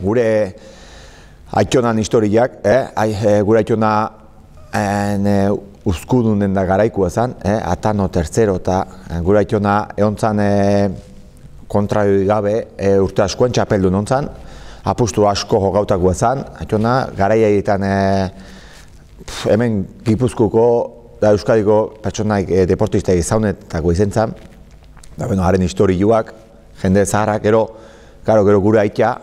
gure aitxonan historiak, eh? Ai, eh, gure aitxona en, e, uzkudun den da garaikua zen, eh? atano tertzero eta eh, gure aitxona egon zen gabe e, urte askoen txapeldu nontzan, apustu asko jokautakua zen, aitxona garai egiten hemen gipuzkuko da Euskadiko pertsonaik e, deportista egizaunetako izen zen, da ba, beno, haren historiak, jende zaharrak, gero, gero gure aitxa,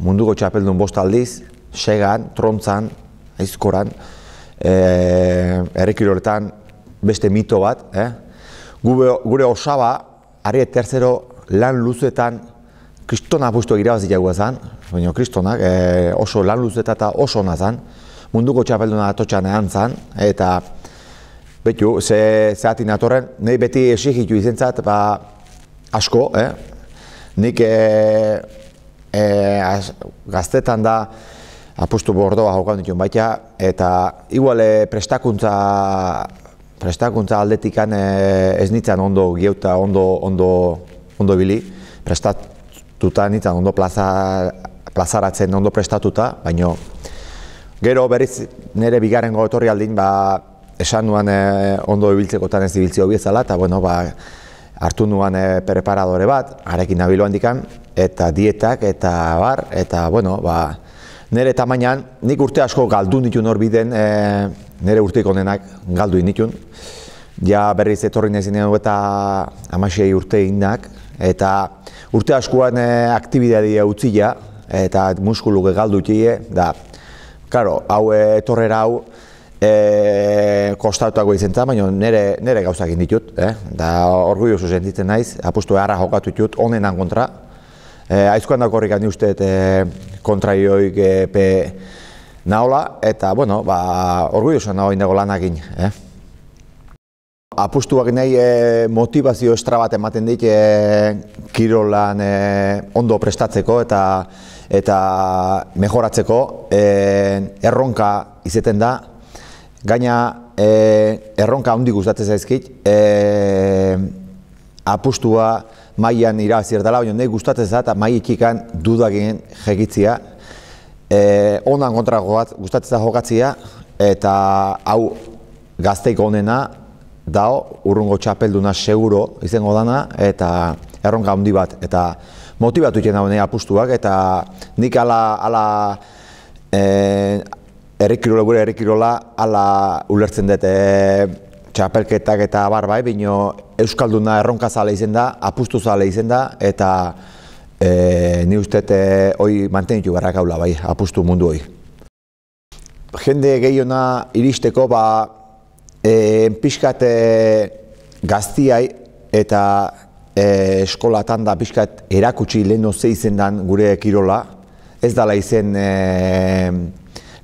munduko txapeldun bost aldiz, segan, trontzan, aizkoran, eh, errekiru horretan beste mito bat. Eh? gure osaba, ari terzero lan luzetan kristona buztu irabazi jagu ezan, baina kristonak eh, oso lan luzetan eta oso na zen, munduko txapelduna atotxan egan zan, eta betu, ze, natorren, nahi beti esikitu izentzat, ba, asko, nik Eh, gaztetan da, apustu bordoa jokan dituen baita, eta igual eh, prestakuntza prestakuntza aldetikan eh, ez nintzen ondo geuta, ondo, ondo, bili, prestatuta nintzen ondo plazaratzen ondo prestatuta, baino gero berriz nire bigarren gotorri aldin, ba, esan nuen ondo ibiltzekotan ez ibiltzio bizala, eta bueno, ba, hartu nuen preparadore bat, arekin nabilo handikan, eta dietak, eta bar, eta, bueno, ba, nire tamainan, nik urte asko galdu nitun hor biden, e, eh, nire urteik onenak galdu ditun. Ja berriz etorri nezin eta amasei urte indak, eta urte askoan e, eh, aktibidea utzi ja, eta muskulu galdu tie, da, karo, hau e, etorrera hau, e, kostatuako baina nire, nire gauzak inditut, eh? da orgu jozu sentitzen naiz, apustu eharra jokatu ditut, onenan kontra, eh, aizkoan dakorrik uste eh, kontraioik eh, pe naola, eta, bueno, ba, orgui oso indago eh? Apustuak nahi eh, motivazio estra bat ematen dik eh, kirolan eh, ondo prestatzeko eta eta mejoratzeko eh, erronka izeten da, gaina eh, erronka handi gustatzen zaizkit, eh, apustua mailan irabazier dela, baina nahi gustatzen eta mai ikikan dudagin jegitzia. E, onan kontra goaz, gustatzen da jokatzia, eta hau gazteik onena, dao, urrungo txapelduna seguro izango dana, eta erronka handi bat, eta motibatu jena honen apustuak, eta nik ala, ala e, errikirola, gure errikirola, ala ulertzen dut, e, txapelketak eta bar bai, bino Euskalduna erronka zale izen da, apustu zale izen da, eta e, ni uste e, hoi mantenitu gara gaula bai, apustu mundu hoi. Jende gehiona iristeko ba, e, pixkate gaztiai eta e, eskolatan da pixkat erakutsi lehenu ze izendan gure kirola. Ez dala izen e,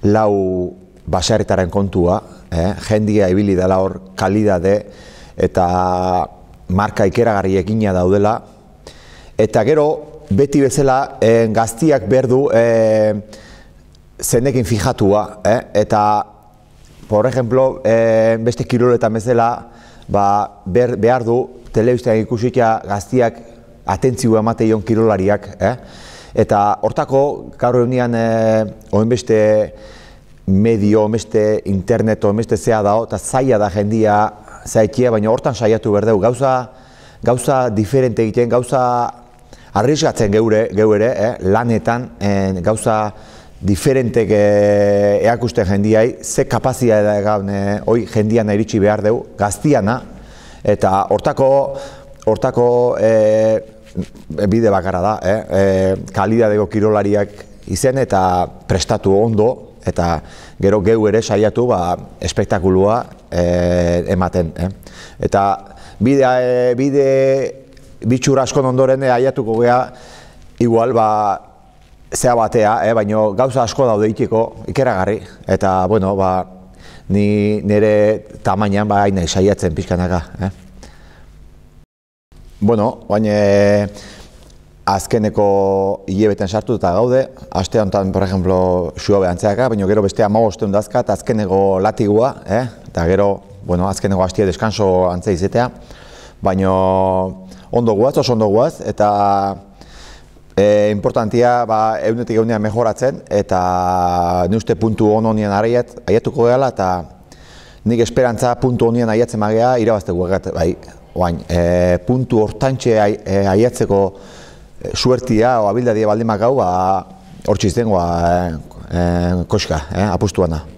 lau baserritaren kontua, eh, jendia ibili dela hor kalidade eta marka ikeragarri egina daudela eta gero beti bezala eh, gaztiak berdu eh zenekin fijatua, eh, eta por ejemplo, eh, beste kiroletan bezala, ba, ber, behar du telebista ikusita gaztiak atentzio emate ion kirolariak, eh, eta hortako gaur honean eh, beste medio meste internet omeste zea dao, eta zaila da jendia zaitia, baina hortan saiatu behar dugu, gauza, gauza diferente egiten, gauza arrisgatzen geure, geure eh, lanetan, eh, gauza diferentek eh, eakusten jendiai, ze kapazia da egan, eh, jendian iritsi behar dugu, gaztiana, eta hortako, hortako eh, bide bakarra da, eh, eh, kalidadeko kirolariak izen eta prestatu ondo, eta gero geu ere saiatu ba, espektakulua e, ematen. Eh? Eta bide, eh, bide bitxura askon ondoren e, aiatuko gea igual ba, zea batea, eh? baino gauza asko daude itiko ikeragarri. Eta, bueno, ba, ni nire tamainan ba, aina saiatzen pixkanaka. Eh? Bueno, baina azkeneko hilebeten sartu eta gaude, aste honetan, por ejemplo, suabe antzeaka, baina gero beste amabosteun dazka eta azkeneko latigua, eh? eta gero, bueno, azkeneko hastia deskanso antzea izetea, baina ondo guaz, oso ondo guaz, eta eh, importantia ba, egunetik eunean mejoratzen, eta nire puntu ono nien araiat, aiatuko gehala, eta nik esperantza puntu honien aiatzen magea, irabazte guagat, bai, oain, eh, puntu hortantxe ariatzeko eh, suertia eh, o abildadia baldemak gau, ba, hortxiz eh, eh, koska, eh, apustuana.